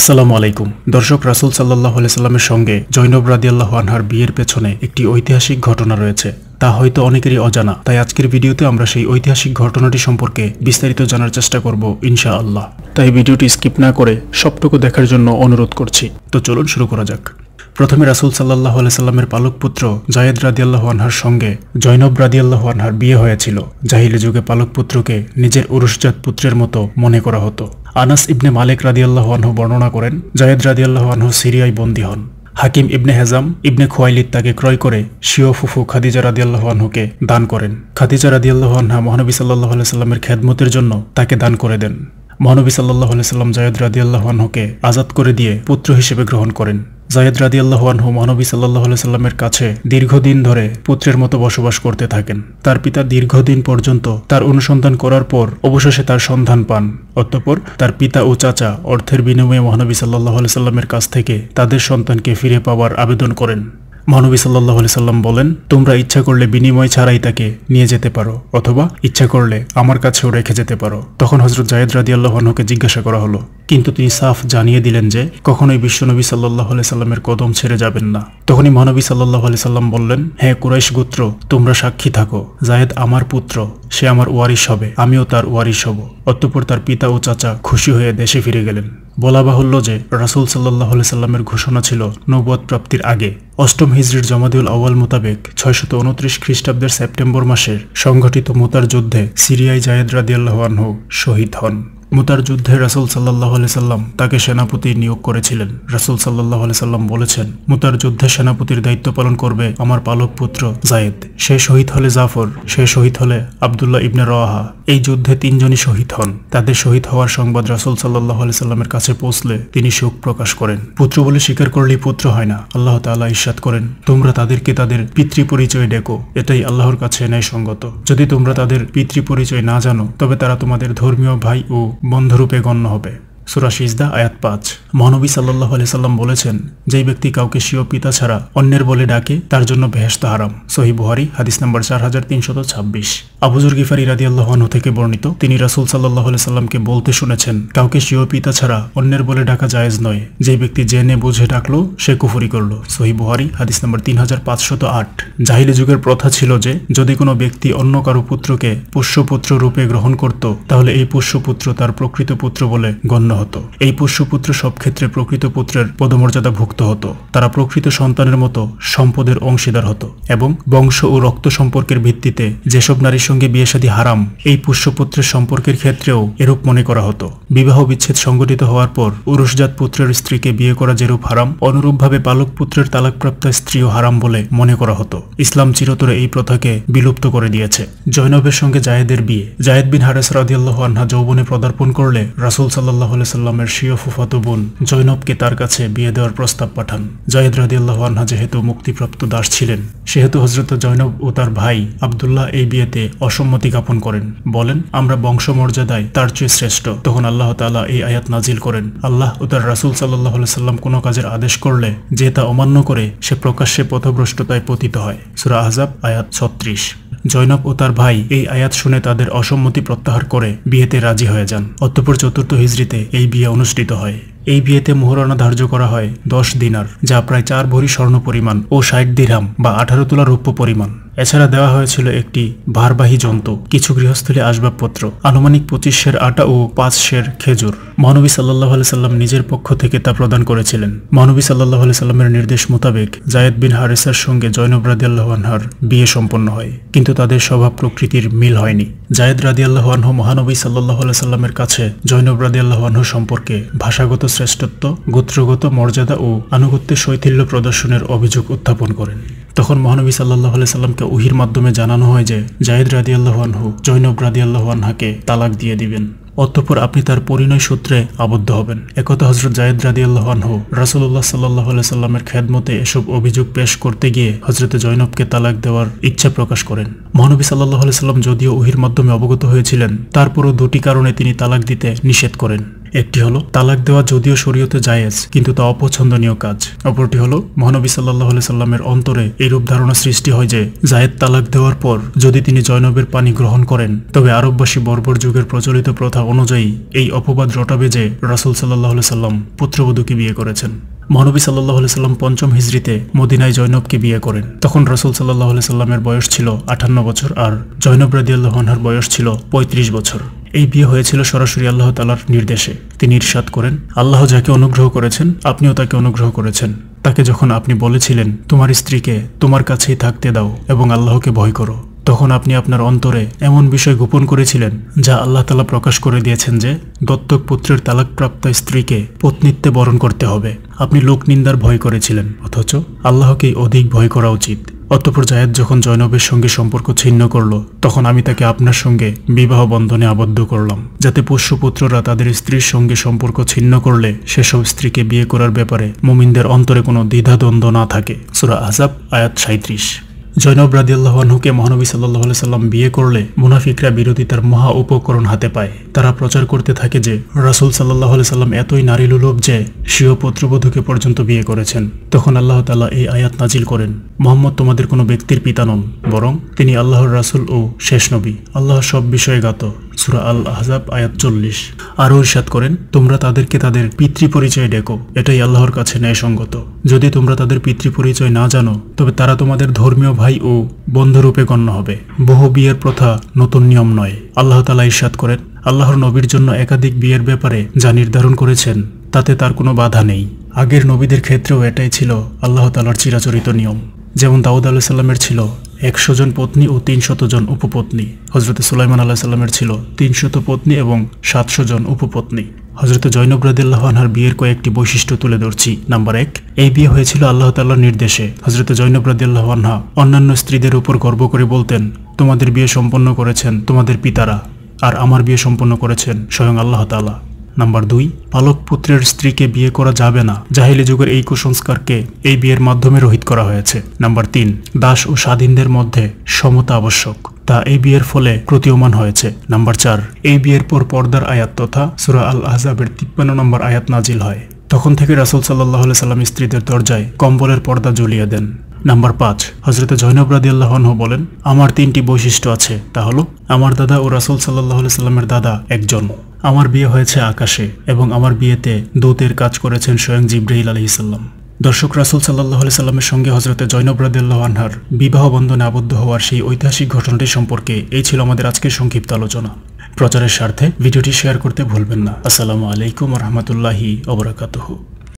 আসসালামু আলাইকুম দর্শক রাসুল সাল্লাহ সাল্লামের সঙ্গে জৈনব রাদিয়াল্লাহ আনহার বিয়ের পেছনে একটি ঐতিহাসিক ঘটনা রয়েছে তা হয়তো অনেকেরই অজানা তাই আজকের ভিডিওতে আমরা সেই ঐতিহাসিক ঘটনাটি সম্পর্কে বিস্তারিত জানার চেষ্টা করব ইনশা আল্লাহ তাই ভিডিওটি স্কিপ না করে সবটুকু দেখার জন্য অনুরোধ করছি তো চলুন শুরু করা যাক প্রথমে রাসুল সাল্লাহ সাল্লামের পালক পুত্র জায়দ রাদিয়াল্লাহ আনহার সঙ্গে জৈনব রাদিয়াল্লাহ আনহার বিয়ে হয়েছিল জাহিলি যুগে পালক পুত্রকে নিজের উরুষজাত পুত্রের মতো মনে করা হতো আনাস ইবনে মালিক রাদিয়াল্লাহ আনহু বর্ণনা করেন জায়েদ রাদিয়াল্লাহ আনহু সিরিয়ায় বন্দী হন হাকিম ইবনে হেজাম ইবনে খোয়াইলিদ তাকে ক্রয় করে শিও ফুফু খাদিজা রাদিয়াল্লাহ আনহুকে দান করেন খাদিজা রাদিয়াল্লাহ আনহা মহানবী সাল্লাহ সাল্লামের খেদমতের জন্য তাকে দান করে দেন মহানবী সাল্লাহ সাল্লাম জায়দ রাদিয়াল্লাহ আনহুকে আজাদ করে দিয়ে পুত্র হিসেবে গ্রহণ করেন জায়েদ রাদি আল্লাহানহু মহানবী সাল্লাহ সাল্লামের কাছে দীর্ঘদিন ধরে পুত্রের মতো বসবাস করতে থাকেন তার পিতা দীর্ঘদিন পর্যন্ত তার অনুসন্ধান করার পর অবশেষে তার সন্ধান পান অতঃপর তার পিতা ও চাচা অর্থের বিনিময়ে মহানবী সাল্লাহ সাল্লামের কাছ থেকে তাদের সন্তানকে ফিরে পাওয়ার আবেদন করেন মহানবী সাল্লাহ আলি সাল্লাম বলেন তোমরা ইচ্ছা করলে বিনিময় ছাড়াই তাকে নিয়ে যেতে পারো অথবা ইচ্ছা করলে আমার কাছেও রেখে যেতে পারো তখন হজরত জায়দ রাদি আল্লাহনকে জিজ্ঞাসা করা হলো কিন্তু তিনি সাফ জানিয়ে দিলেন যে কখনোই বিশ্বনবী সাল্লাহ আলি সাল্লামের কদম ছেড়ে যাবেন না তখনই মহানবী সাল্লাহ আলি সাল্লাম বললেন হ্যাঁ কুরাইশ গোত্র তোমরা সাক্ষী থাকো জায়েদ আমার পুত্র সে আমার ওয়ারিশ হবে আমিও তার ওয়ারিশ হব অতঃপর তার পিতা ও চাচা খুশি হয়ে দেশে ফিরে গেলেন বলা বাহুল্য যে রাসুল সাল্লাহ সাল্লামের ঘোষণা ছিল নৌবত প্রাপ্তির আগে অষ্টম হিজড়ির জমাদিউল আওয়াল মোতাবেক ছয়শত উনত্রিশ খ্রিস্টাব্দের সেপ্টেম্বর মাসের সংঘটিত মোতার যুদ্ধে সিরিয়ায় জায়েদ রাদিয়াল্লাহ শহীদ হন মুতার যুদ্ধে রাসুল সাল্লাহ সাল্লাম তাকে সেনাপতি নিয়োগ করেছিলেন রাসুল সাল্লাহ সাল্লাম বলেছেন মুতার যুদ্ধে সেনাপতির দায়িত্ব পালন করবে আমার পালক পুত্র জায়েদ সে শহীদ হলে জাফর সে শহীদ হলে আবদুল্লাহ ইবনে রওয়াহা এই যুদ্ধে তিনজনই শহীদ হন তাদের শহীদ হওয়ার সংবাদ রাসুল সাল্লাহ সাল্লামের কাছে পৌঁছলে তিনি শোক প্রকাশ করেন পুত্র বলে স্বীকার করলেই পুত্র হয় না আল্লাহ তাআলা ইস্বাদ করেন তোমরা তাদেরকে তাদের পিতৃ পরিচয় ডেকো এটাই আল্লাহর কাছে সঙ্গত যদি তোমরা তাদের পিতৃ পরিচয় না জানো তবে তারা তোমাদের ধর্মীয় ভাই ও বন্ধরূপে গণ্য হবে সুরাশিজদা আয়াত পাঁচ মহানবী সাল্লাহ সাল্লাম বলেছেন যেই ব্যক্তি কাউকে স্বীয় পিতা ছাড়া অন্যের বলে ডাকে তার জন্য ভেহস্ত হারাম সহি বুহারি হাদিস নম্বর চার হাজার তিনশত ছাব্বিশ আবুজুর গিফারি ইরাদি আল্লাহন থেকে বর্ণিত তিনি রাসুল সাল্লাহ সাল্লামকে বলতে শুনেছেন কাউকে স্বীয় পিতা ছাড়া অন্যের বলে ডাকা জায়েজ নয় যেই ব্যক্তি জেনে বুঝে ডাকলো সে কুফুরি করল সহি বুহারি হাদিস নম্বর তিন হাজার পাঁচশত আট জাহিলি যুগের প্রথা ছিল যে যদি কোনো ব্যক্তি অন্য কারো পুত্রকে পুষ্যপুত্র রূপে গ্রহণ করত তাহলে এই পুষ্যপুত্র তার প্রকৃত পুত্র বলে গণ্য হতো এই পুষ্যপুত্র সব ক্ষেত্রে প্রকৃত পুত্রের পদমর্যাদা ভুক্ত হতো তারা প্রকৃত সন্তানের মতো সম্পদের অংশীদার হতো এবং বংশ ও রক্ত সম্পর্কের ভিত্তিতে যেসব নারীর সঙ্গে বিয়েসাদী হারাম এই পুষ্যপুত্রের সম্পর্কের ক্ষেত্রেও এরূপ মনে করা হতো বিবাহ বিচ্ছেদ সংগঠিত হওয়ার পর উরুষজাত পুত্রের স্ত্রীকে বিয়ে করা যেরূপ হারাম অনুরূপভাবে পালক পুত্রের তালাকপ্রাপ্ত স্ত্রীও হারাম বলে মনে করা হতো ইসলাম চিরতরে এই প্রথাকে বিলুপ্ত করে দিয়েছে জৈনবের সঙ্গে জায়েদের বিয়ে জায়েদ বিন হারেস রাদিয়াল্লাহ আনহা যৌবনে পদার্পণ করলে রাসুল সাল্লাহ সাল্লামের শিয় ফুফাত বোন জৈনবকে তার কাছে বিয়ে দেওয়ার প্রস্তাব পাঠান জয়েদ রাদিয়াল্লাহ আনহা যেহেতু মুক্তিপ্রাপ্ত দাস ছিলেন সেহেতু হজরত জৈনব ও তার ভাই আবদুল্লাহ এই বিয়েতে অসম্মতি জ্ঞাপন করেন বলেন আমরা বংশমর্যাদায় তার চেয়ে শ্রেষ্ঠ তখন আল্লাহ তালা এই আয়াত নাজিল করেন আল্লাহ ও তার রাসুল সাল্লাহ সাল্লাম কোনো কাজের আদেশ করলে যে তা অমান্য করে সে প্রকাশ্যে পথভ্রষ্টতায় পতিত হয় সুরা আহজাব আয়াত ছত্রিশ জৈনব ও তার ভাই এই আয়াত শুনে তাদের অসম্মতি প্রত্যাহার করে বিয়েতে রাজি হয়ে যান অতপর চতুর্থ হিজড়িতে এই বিয়ে অনুষ্ঠিত হয় এই বিয়েতে মোহরানা ধার্য করা হয় দশ দিনার যা প্রায় চার ভরি স্বর্ণ পরিমাণ ও ষাট দিরাম বা আঠারো তোলা রৌপ্য পরিমাণ এছাড়া দেওয়া হয়েছিল একটি ভারবাহী যন্ত্র কিছু গৃহস্থলী আসবাবপত্র আনুমানিক পঁচিশ শের আটা ও পাঁচ শের খেজুর মহানবী সাল্লাহ আলি সাল্লাম নিজের পক্ষ থেকে তা প্রদান করেছিলেন মহানবী সাল্লাহ আলি সাল্লামের নির্দেশ মোতাবেক জায়েদ বিন হারেসার সঙ্গে জৈনব রাদিয়াল্লাহ বিয়ে সম্পন্ন হয় কিন্তু তাদের স্বভাব প্রকৃতির মিল হয়নি জায়েদ রাদিয়াল্লাহ মহানবী সাল্লাহ আলি সাল্লামের কাছে জৈনব রাদিয়াল্লাহ সম্পর্কে ভাষাগত শ্রেষ্ঠত্ব গোত্রগত মর্যাদা ও আনুগত্যের শৈথিল্য প্রদর্শনের অভিযোগ উত্থাপন করেন তখন মহানবী সাল্লাহ সাল্লামকে উহির মাধ্যমে জানানো হয় যে জাহিদ রাদি আল্লাহান আনহু জৈনব রাদি আল্লাহানহাকে তালাক দিয়ে দিবেন অতঃপর আপনি তার পরিণয় সূত্রে আবদ্ধ হবেন একথা হজরত জায়দ রাদি আল্লাহ আনহু রাসুল্লাহ সাল্লাহ সাল্লামের খেদমতে এসব অভিযোগ পেশ করতে গিয়ে হজরতে জৈনবকে তালাক দেওয়ার ইচ্ছা প্রকাশ করেন মহানবী সাল্লাহ সাল্লাম যদিও উহির মাধ্যমে অবগত হয়েছিলেন তারপরও দুটি কারণে তিনি তালাক দিতে নিষেধ করেন একটি হলো তালাক দেওয়া যদিও শরীয়তে জায়েজ কিন্তু তা অপছন্দনীয় কাজ অপরটি হলো মহানবী সাল্লাহ সাল্লামের অন্তরে এইরূপ ধারণা সৃষ্টি হয় যে জায়েদ তালাক দেওয়ার পর যদি তিনি জয়নবের পানি গ্রহণ করেন তবে আরববাসী বর্বর যুগের প্রচলিত প্রথা অনুযায়ী এই অপবাদ রটাবে যে রাসুল সাল্লাহ সাল্লাম পুত্রবধূকে বিয়ে করেছেন মহানবী সাল্লাহ সাল্লাম পঞ্চম হিজড়িতে মদিনায় জৈনবকে বিয়ে করেন তখন রসুল সাল্লাহ সাল্লামের বয়স ছিল আঠান্ন বছর আর জৈনব রাদিয়াল্লাহনহার বয়স ছিল ৩৫ বছর এই বিয়ে হয়েছিল সরাসরি আল্লাহ তালার নির্দেশে তিনি ইরশাদ করেন আল্লাহ যাকে অনুগ্রহ করেছেন আপনিও তাকে অনুগ্রহ করেছেন তাকে যখন আপনি বলেছিলেন তোমার স্ত্রীকে তোমার কাছেই থাকতে দাও এবং আল্লাহকে ভয় করো তখন আপনি আপনার অন্তরে এমন বিষয় গোপন করেছিলেন যা আল্লাহ তালা প্রকাশ করে দিয়েছেন যে দত্তক পুত্রের তালাকপ্রাপ্ত স্ত্রীকে পত্নীত্বে বরণ করতে হবে আপনি লোক নিন্দার ভয় করেছিলেন অথচ আল্লাহকেই অধিক ভয় করা উচিত অতঃপর জায়দ যখন জয়নবের সঙ্গে সম্পর্ক ছিন্ন করল তখন আমি তাকে আপনার সঙ্গে বিবাহ বন্ধনে আবদ্ধ করলাম যাতে পোষ্যপুত্ররা তাদের স্ত্রীর সঙ্গে সম্পর্ক ছিন্ন করলে সেসব স্ত্রীকে বিয়ে করার ব্যাপারে মুমিনদের অন্তরে কোনো দ্বিধাদ্বন্দ্ব না থাকে সুরা আজাব আয়াত সাঁত্রিশ জৈনব রাদিয়াল্লাহ মহানবী সাল্লাহ সাল্লাম বিয়ে করলে মুনাফিকরা বিরোধী তার মহা উপকরণ হাতে পায় তারা প্রচার করতে থাকে যে রাসুল সাল্লাহ সাল্লাম এতই নারী লুলোভ যে সিও পুত্রবধূকে পর্যন্ত বিয়ে করেছেন তখন আল্লাহ তালা এই আয়াত নাজিল করেন মোহাম্মদ তোমাদের কোনো ব্যক্তির পিতা নন বরং তিনি আল্লাহর রাসুল ও শেষ নবী আল্লাহ সব বিষয়ে গাত সুরা আল আহজাব আয়াত চল্লিশ আরও ইসাদ করেন তোমরা তাদেরকে তাদের পিতৃ পরিচয় ডেকো এটাই আল্লাহর কাছে ন্যায়সঙ্গত যদি তোমরা তাদের পিতৃ পরিচয় না জানো তবে তারা তোমাদের ধর্মীয় ভাই ও বন্ধুরূপে গণ্য হবে বহু বিয়ের প্রথা নতুন নিয়ম নয় আল্লাহ তালা ইসাদ করেন আল্লাহর নবীর জন্য একাধিক বিয়ের ব্যাপারে যা নির্ধারণ করেছেন তাতে তার কোনো বাধা নেই আগের নবীদের ক্ষেত্রেও এটাই ছিল আল্লাহ তালার চিরাচরিত নিয়ম যেমন দাউদ সাল্লামের ছিল একশো জন পত্নী ও তিনশত জন উপপত্নী হজরতে সুলাইমান আল্লাহ সাল্লামের ছিল তিনশত পত্নী এবং সাতশো জন উপপত্নী হজরত জৈনব বিয়ের কয়েকটি বৈশিষ্ট্য তুলে ধরছি নাম্বার এক এই বিয়ে হয়েছিল আল্লাহ তাল্লাহর নির্দেশে হজরত জৈনব রাদিল্লাহানহা অন্যান্য স্ত্রীদের উপর গর্ব করে বলতেন তোমাদের বিয়ে সম্পন্ন করেছেন তোমাদের পিতারা আর আমার বিয়ে সম্পন্ন করেছেন স্বয়ং আল্লাহ তাল্লাহ নাম্বার দুই পালক পুত্রের স্ত্রীকে বিয়ে করা যাবে না জাহিলি যুগের এই কুসংস্কারকে এই বিয়ের মাধ্যমে রোহিত করা হয়েছে নাম্বার তিন দাস ও স্বাধীনদের মধ্যে সমতা আবশ্যক তা এই বিয়ের ফলে প্রতীয়মান হয়েছে নাম্বার চার এই বিয়ের পর পর্দার আয়াত তথা সুরা আল আহজাবের তিপ্পান্ন নম্বর আয়াত নাজিল হয় তখন থেকে রাসুল সাল্লাহ সাল্লাম স্ত্রীদের দরজায় কম্বলের পর্দা জ্বলিয়ে দেন নাম্বার পাঁচ হজরতে জৈনব রাদি আল্লাহন বলেন আমার তিনটি বৈশিষ্ট্য আছে তা হলো আমার দাদা ও রাসুল সাল্লাহ সাল্লামের দাদা একজন আমার বিয়ে হয়েছে আকাশে এবং আমার বিয়েতে দূতের কাজ করেছেন স্বয়ং জিব্রাহিল আলহিসাল্লাম দর্শক রাসুল সাল্লাহ সাল্লামের সঙ্গে হজরতে জৈনব রাদিল্লাহ আনহার বিবাহ বন্ধনে আবদ্ধ হওয়ার সেই ঐতিহাসিক ঘটনাটি সম্পর্কে এই ছিল আমাদের আজকের সংক্ষিপ্ত আলোচনা প্রচারের স্বার্থে ভিডিওটি শেয়ার করতে ভুলবেন না আসসালামু আলাইকুম রহমতুল্লাহি অবরাকাতহ